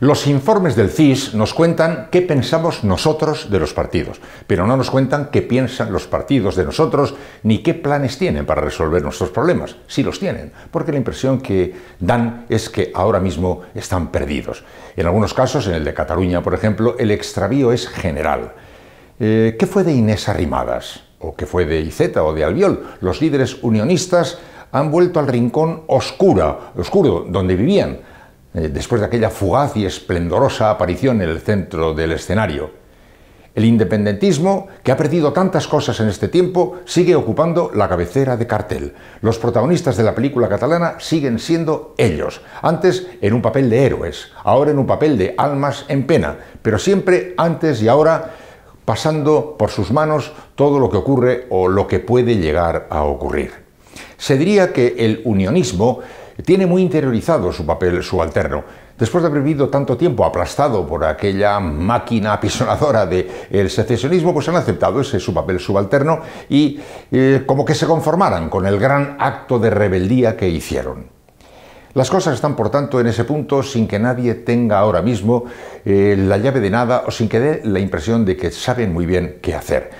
Los informes del CIS nos cuentan qué pensamos nosotros de los partidos, pero no nos cuentan qué piensan los partidos de nosotros ni qué planes tienen para resolver nuestros problemas, si los tienen, porque la impresión que dan es que ahora mismo están perdidos. En algunos casos, en el de Cataluña, por ejemplo, el extravío es general. Eh, ¿Qué fue de Inés Arrimadas? ¿O qué fue de Iceta o de Albiol? Los líderes unionistas han vuelto al rincón oscura, oscuro donde vivían eh, después de aquella fugaz y esplendorosa aparición en el centro del escenario. El independentismo, que ha perdido tantas cosas en este tiempo, sigue ocupando la cabecera de cartel. Los protagonistas de la película catalana siguen siendo ellos, antes en un papel de héroes, ahora en un papel de almas en pena, pero siempre antes y ahora pasando por sus manos todo lo que ocurre o lo que puede llegar a ocurrir. Se diría que el unionismo tiene muy interiorizado su papel subalterno. Después de haber vivido tanto tiempo aplastado por aquella máquina apisonadora del secesionismo, pues han aceptado ese su papel subalterno y eh, como que se conformaran con el gran acto de rebeldía que hicieron. Las cosas están, por tanto, en ese punto sin que nadie tenga ahora mismo eh, la llave de nada o sin que dé la impresión de que saben muy bien qué hacer.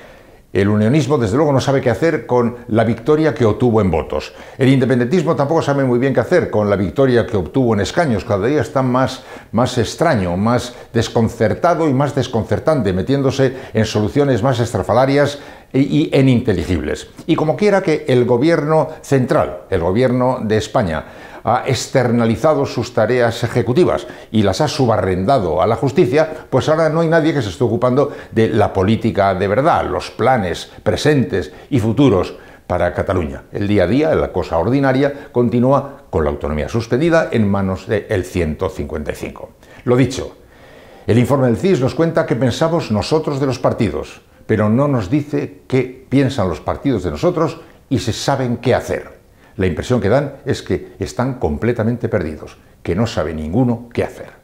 El unionismo, desde luego, no sabe qué hacer con la victoria que obtuvo en votos. El independentismo tampoco sabe muy bien qué hacer con la victoria que obtuvo en escaños. Cada día está más, más extraño, más desconcertado y más desconcertante, metiéndose en soluciones más estrafalarias y, en inteligibles Y como quiera que el gobierno central, el gobierno de España, ha externalizado sus tareas ejecutivas y las ha subarrendado a la justicia, pues ahora no hay nadie que se esté ocupando de la política de verdad, los planes presentes y futuros para Cataluña. El día a día, la cosa ordinaria, continúa con la autonomía suspendida en manos del 155. Lo dicho, el informe del CIS nos cuenta que pensamos nosotros de los partidos, pero no nos dice qué piensan los partidos de nosotros y se saben qué hacer. La impresión que dan es que están completamente perdidos, que no sabe ninguno qué hacer.